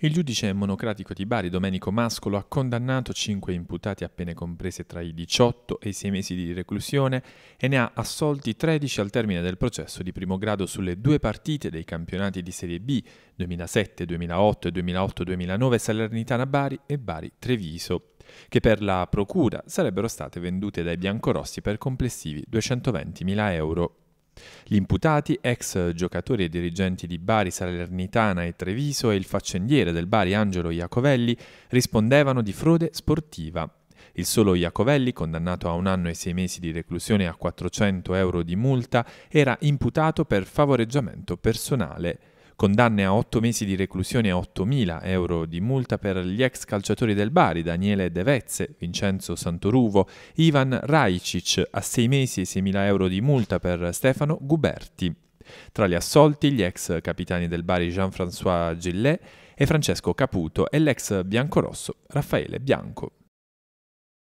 Il giudice monocratico di Bari, Domenico Mascolo, ha condannato cinque imputati appena comprese tra i 18 e i 6 mesi di reclusione e ne ha assolti 13 al termine del processo di primo grado sulle due partite dei campionati di Serie B 2007-2008 e 2008-2009 Salernitana-Bari e Bari-Treviso, che per la procura sarebbero state vendute dai biancorossi per complessivi 220.000 euro. Gli imputati, ex giocatori e dirigenti di Bari, Salernitana e Treviso e il faccendiere del Bari Angelo Iacovelli, rispondevano di frode sportiva. Il solo Iacovelli, condannato a un anno e sei mesi di reclusione e a 400 euro di multa, era imputato per favoreggiamento personale. Condanne a 8 mesi di reclusione e 8.000 euro di multa per gli ex calciatori del Bari Daniele Devezze, Vincenzo Santoruvo, Ivan Rajcic a 6 mesi e 6.000 euro di multa per Stefano Guberti. Tra gli assolti gli ex capitani del Bari Jean-François Gillet e Francesco Caputo e l'ex biancorosso Raffaele Bianco.